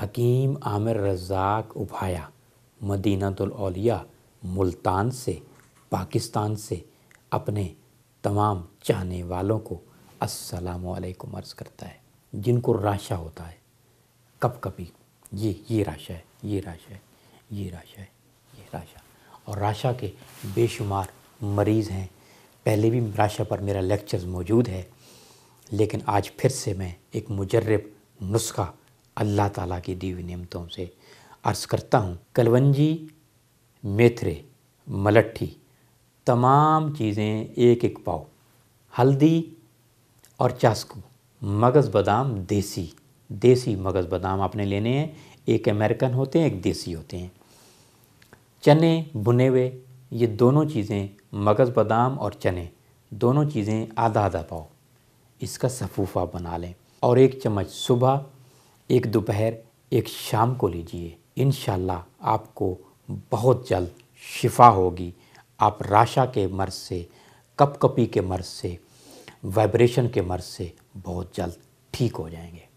حکیم عامر رزاق ابھایا مدینہ الاولیاء ملتان سے پاکستان سے اپنے تمام چاہنے والوں کو السلام علیکم عرض کرتا ہے جن کو راشا ہوتا ہے کب کبھی یہ یہ راشا ہے یہ راشا ہے یہ راشا ہے یہ راشا اور راشا کے بے شمار مریض ہیں پہلے بھی راشا پر میرا لیکچرز موجود ہے لیکن آج پھر سے میں ایک مجرب نسخہ اللہ تعالیٰ کی دیوی نعمتوں سے عرض کرتا ہوں کلونجی میتھرے ملٹھی تمام چیزیں ایک ایک پاؤ ہلدی اور چاسکو مغز بادام دیسی دیسی مغز بادام آپ نے لینے ہیں ایک امریکن ہوتے ہیں ایک دیسی ہوتے ہیں چنے بنے ہوئے یہ دونوں چیزیں مغز بادام اور چنے دونوں چیزیں آدھا آدھا پاؤ اس کا صفوفہ بنا لیں اور ایک چمچ صبح ایک دوپہر ایک شام کو لیجئے انشاءاللہ آپ کو بہت جلد شفا ہوگی آپ راشا کے مرض سے کپ کپی کے مرض سے وائبریشن کے مرض سے بہت جلد ٹھیک ہو جائیں گے